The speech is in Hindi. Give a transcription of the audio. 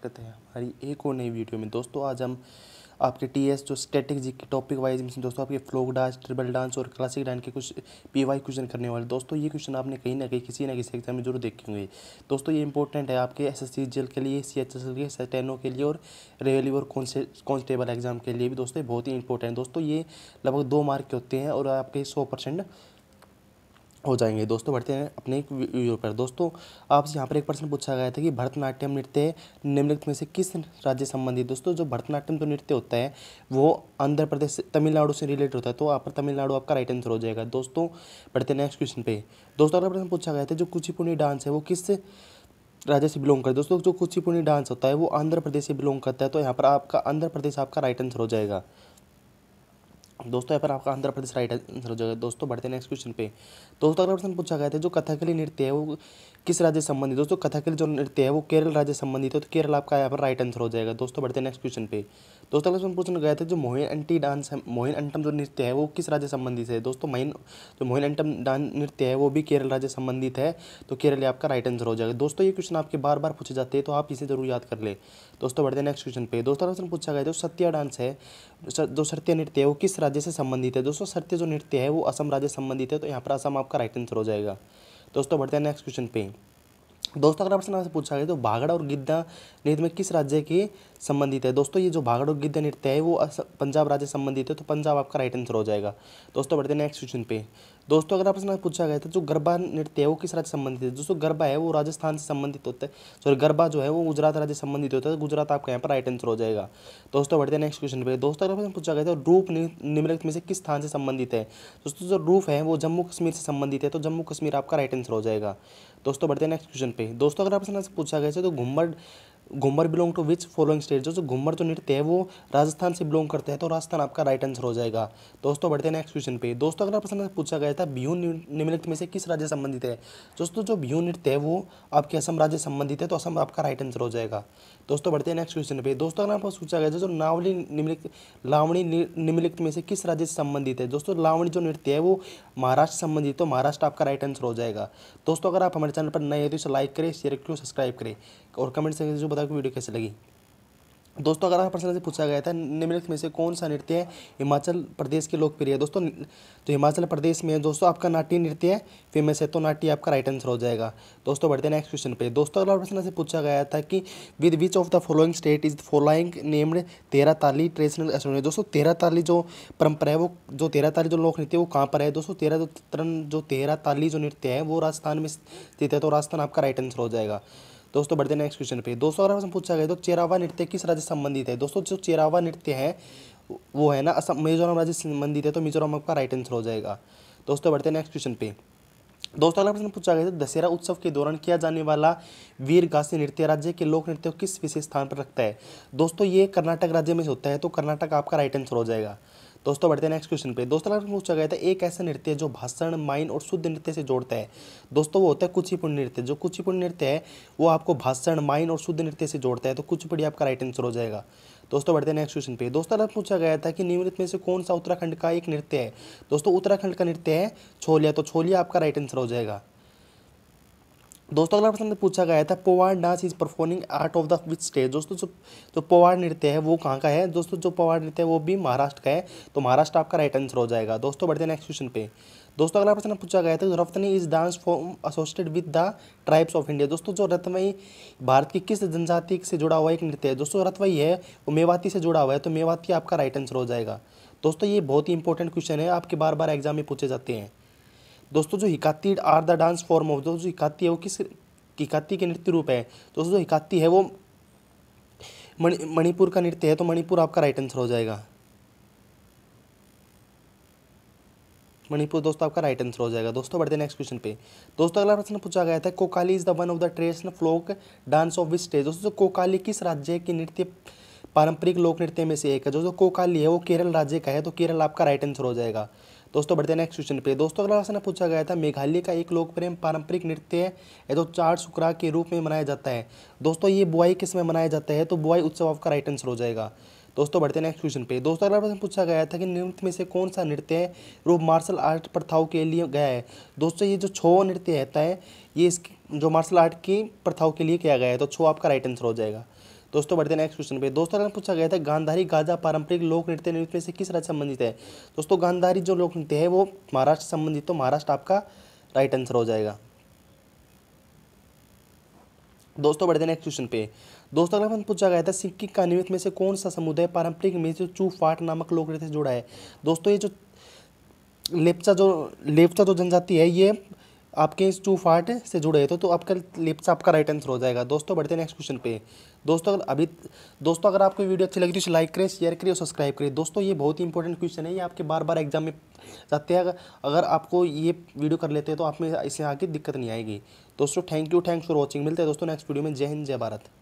स्वागत है हमारी एक और नई वीडियो में दोस्तों आज हम आपके टी एस जो static G K topic wise में दोस्तों आपके फ्लोक डांस ट्रिबल डांस और क्लासिक डांस के कुछ पी वाई क्वेश्चन करने वाले दोस्तों ये क्वेश्चन आपने कहीं ना कहीं किसी ना किसी एग्जाम में जरूर देखे होंगे दोस्तों ये इंपॉर्टेंट है आपके एस एस सी जेल के लिए सी एच एस एल के सटेनो के लिए और रेवली और कॉन्स्टेबल एग्जाम के लिए भी दोस्तों बहुत ही इंपॉर्टेंट है दोस्तों ये लगभग दो मार्क के होते हैं और आपके सौ परसेंट हो जाएंगे दोस्तों बढ़ते हैं अपने एक वीडियो पर दोस्तों आपसे यहाँ पर एक प्रश्न पूछा गया था कि भरतनाट्यम नृत्य निम्नलिखित में से किस राज्य संबंधित दोस्तों जो भरतनाट्यम जो नृत्य होता है वो आंध्र प्रदेश तमिलनाडु से रिलेटेड होता है तो आप पर तमिलनाडु आपका राइट आंसर हो जाएगा दोस्तों बढ़ते नेक्स्ट क्वेश्चन पे दोस्तों अगला प्रश्न पूछा गया था जो कुचिपुणी डांस है वो किस राज्य से बिलोंग करता है दोस्तों जो कुचिपुणी डांस होता है वो आंध्र प्रदेश से बिलोंग करता है तो यहाँ पर आपका आंध्र प्रदेश आपका राइट आंसर हो जाएगा दोस्तों यहाँ पर आपका आंध्र प्रदेश राइट आंसर दोस्तों बढ़ते नेक्स्ट क्वेश्चन पे दोस्तों अगला प्रश्न पूछा गया था जो कथकली नृत्य है वो किस राज्य संबंधित दोस्तों कथकली जो नृत्य है वो केरल राज्य संबंधित है तो केरल आपका यहाँ पर राइट आंसर हो जाएगा दोस्तों बढ़ते हैं नेक्स्ट क्वेश्चन पे दोस्तों अगला क्वेश्चन गया था जो मोहन अंटी डांस है मोहन अंटम जो नृत्य है वो किस राज्य संबंधित है दोस्तों मोहन जो मोहन अंटम डांस नृत्य है वो भी केरल राज्य संबंधित है तो केरल आपका राइट आंसर हो जाएगा दोस्तों ये क्वेश्चन आपके बार बार पूछे जाते हैं तो आप इसे जरूर याद कर ले दोस्तों बढ़ते हैं नेक्स्ट क्वेश्चन पे दोस्तों क्वेश्चन पूछा गया जो सत्या डांस है जो सत्य नृत्य है वो किस राज्य से संबंधित है दोस्तों सत्य जो नृत्य है वो असम राज्य संबंधित है तो यहाँ पर असम आपका राइट आंसर हो जाएगा दोस्तों बढ़ते हैं नेक्स्ट क्वेश्चन पे दोस्तों अगर आपसे आपसे पूछा गया तो भागड़ और गिद्धा नृत्य में किस राज्य के संबंधित है दोस्तों ये जो भागड़ और गिद्धा नृत्य है वो पंजाब राज्य संबंधित है तो पंजाब आपका राइट आंसर हो जाएगा दोस्तों बढ़ते हैं नेक्स्ट क्वेश्चन पे दोस्तों अगर आपसे पूछा गया था जो गरबा नृत्य है वो किस राज्य संबंधित है दोस्तों गरबा है वो राजस्थान से संबंधित होता है सॉरी गरबा जो है वो गुजरात राज्य संबंधित होता है गुजरात आपका यहाँ पर राइट आंसर हो जाएगा दोस्तों बढ़ते हैं नेक्स्ट क्वेश्चन पे दोस्तों अगर आपसे पूछा गया था रूप निम्नलिखित में से किस स्थान से संबंधित है दोस्तों जो रूप है वो जम्मू कश्मीर से संबंधित है तो जम्मू कश्मीर आपका राइट आंसर हो जाएगा दोस्तों बढ़ते हैं नेक्स्ट क्वेश्चन पे दोस्तों अगर आपसे पूछा गया है तो Ghoomar Ghoomar belong to which following state जो घुमर जो तो नृत्य है वो राजस्थान से बिलोंग करते हैं तो राजस्थान आपका राइट आंसर हो जाएगा दोस्तों बढ़ते हैं नेक्स्ट क्वेश्चन तो पे दोस्तों अगला प्रश्न पूछा गया था बिहू निम्नलिखित में से किस राज्य संबंधित है दोस्तों जो बिहू नृत्य है वो आपके असम राज्य संबंधित है तो असम आपका राइट आंसर हो जाएगा दोस्तों बढ़ते हैं नेक्स्ट क्वेश्चन पे दोस्तों अगला आपको पूछा गया जो नावली निम्नलिखित लावणी निम्नलिखित में से किस राज्य से संबंधित है दोस्तों लावणी जो नृत्य है वो महाराष्ट्र संबंधित तो महाराष्ट्र आपका राइट आंसर हो जाएगा दोस्तों अगर आप हमारे चैनल पर नए हैं तो इसे लाइक करें शेयर करें सब्सक्राइब करें और कमेंट सेक्शन जो बताओ कि वीडियो कैसे लगी दोस्तों अगर आप प्रश्न से पूछा गया था निम्नलिखित में से कौन सा नृत्य है हिमाचल प्रदेश के लोकप्रिय है दोस्तों तो हिमाचल प्रदेश में दोस्तों आपका नाट्य नृत्य है फेमस है तो नाट्य आपका राइट आंसर हो जाएगा दोस्तों बढ़ते हैं नेक्स्ट क्वेश्चन पे दोस्तों अगला प्रश्न से पूछा गया था कि with which of the following state is following named Terah Taali traditional astronomy दोस्तों तेरह ताली जो परंपरा है वो जो तेरह ताली जो लोक नृत्य है वो कहाँ पर है दोस्तों तेरह जो तरन जो तेरह ताली जो नृत्य है वो राजस्थान में स्थित है तो राजस्थान आपका राइट आंसर हो जाएगा दोस्तों बढ़ते नेक्स्ट क्वेश्चन पे दोस्तों अगर हम पूछा गया तो चेरावा नृत्य किस राज्य संबंधित है दोस्तों जो चेरावा नृत्य है वो है ना असम मिजोरम राज्य संबंधित है तो मिजोरम आपका राइट आंसर हो जाएगा दोस्तों बढ़ते नेक्स्ट क्वेश्चन पे दोस्तों अगला प्रश्न पूछा गया था तो दशहरा उत्सव के दौरान किया जाने वाला वीर गासी नृत्य राज्य के लोक नृत्य को किस विशेष स्थान पर रखता है दोस्तों ये कर्नाटक राज्य में होता है तो कर्नाटक आपका राइट आंसर हो जाएगा दोस्तों बढ़ते हैं नेक्स्ट क्वेश्चन पे दोस्तों अगर पूछा गया था एक ऐसा नृत्य जो भाषण माइन और शुद्ध नृत्य से जोड़ता है दोस्तों वो होता है कुचिपुण नृत्य जो कुचिपुण नृत्य है वो आपको भाषण माइन और शुद्ध नृत्य से जोड़ता है तो कुचिपुड़ी आपका राइट आंसर हो जाएगा दोस्तों बढ़ते हैं नेक्स्ट क्वेश्चन पे दोस्तों अगर पूछा गया था कि निम्नलिखित में से कौन सा उत्तराखंड का एक नृत्य है दोस्तों उत्तराखंड का नृत्य है छोलिया तो छोलिया आपका राइट आंसर हो जाएगा दोस्तों अगला प्रश्न पूछा गया था पोवार dance is performing art of the which state दोस्तों जो जो पोवार नृत्य है वो कहाँ का है दोस्तों जो पोवार नृत्य है वो भी महाराष्ट्र का है तो महाराष्ट्र आपका राइट आंसर हो जाएगा दोस्तों बढ़ते हैं नेक्स्ट क्वेश्चन पे दोस्तों अगला प्रश्न पूछा गया था रफ्तनी is dance form associated with the tribes of India दोस्तों जो रतवई भारत की किस जनजाति से जुड़ा हुआ एक नृत्य है दोस्तों रतवई है वो मेवाती से जुड़ा हुआ है तो मेवाती आपका राइट आंसर हो जाएगा दोस्तों ये बहुत ही इंपॉर्टेंट क्वेश्चन है आपके बार बार एग्जाम में पूछे जाते हैं दोस्तों जो हिकाती are the dance form of दोस्तों जो हिकाती है वो किस हिकाती के नृत्य रूप है दोस्तों जो हिकाती है वो मणिपुर का नृत्य है तो मणिपुर आपका राइट आंसर हो जाएगा मणिपुर दोस्तों आपका राइट आंसर हो जाएगा दोस्तों बढ़ते नेक्स्ट क्वेश्चन पे दोस्तों अगला प्रश्न पूछा गया था कोकाली is the one of the traditional folk dance of which state दोस्तों कोकाली किस राज्य की नृत्य पारंपरिक लोक नृत्य में से एक है जो जो कोकाली है वो केरल राज्य का है तो केरल आपका राइट आंसर हो जाएगा दोस्तों बढ़ते नेक्स्ट क्वेश्चन पे दोस्तों अगला प्रश्न पूछा गया था मेघालय का एक लोकप्रिय पारंपरिक नृत्य है ये तो चार शुक्रा के रूप में मनाया जाता है दोस्तों ये बुआई किस में मनाया जाता है तो बुआई उत्सव आपका राइट आंसर हो जाएगा दोस्तों बढ़ते नेक्स्ट क्वेश्चन पे दोस्तों अगला प्रश्न पूछा गया था कि नृत्य में से कौन सा नृत्य है रूप मार्शल आर्ट प्रथाओं के लिए गया है दोस्तों ये जो छो नृत्य रहता है ये इस जो मार्शल आर्ट की प्रथाओं के लिए किया गया है तो छो आपका राइट आंसर हो जाएगा दोस्तों बढ़ते नेक्स्ट क्वेश्चन पे दोस्तों अगर पूछा गया था गांधारी गाजा पारंपरिक लोक नृत्य नृत्य से किस राज्य संबंधित है दोस्तों गांधारी जो लोक नृत्य है वो महाराष्ट्र संबंधित तो महाराष्ट्र आपका राइट आंसर हो जाएगा दोस्तों बढ़ते नेक्स्ट क्वेश्चन पे दोस्तों अगला प्रश्न पूछा गया था सिक्किम का निमित्त में से कौन सा समुदाय पारंपरिक में जो चू फाट नामक लोक नृत्य से जुड़ा है दोस्तों ये जो लेपचा जो लेपचा जो जनजाति है ये आपके इस चू फाट से जुड़े हैं तो, तो आपका लेपचा आपका राइट आंसर हो जाएगा दोस्तों बढ़ते नेक्स्ट क्वेश्चन पे दोस्तों अगर अभी दोस्तों अगर आपको वीडियो अच्छी लगी तो इसे लाइक करें शेयर करें और सब्सक्राइब करें दोस्तों ये बहुत ही इंपॉर्टेंट क्वेश्चन है ये आपके बार बार एग्जाम में जाते हैं अगर आपको ये वीडियो कर लेते हैं तो आप में इससे आके दिक्कत नहीं आएगी दोस्तों thank you thanks for watching मिलते हैं दोस्तों नेक्स्ट वीडियो में जय हिंद जय भारत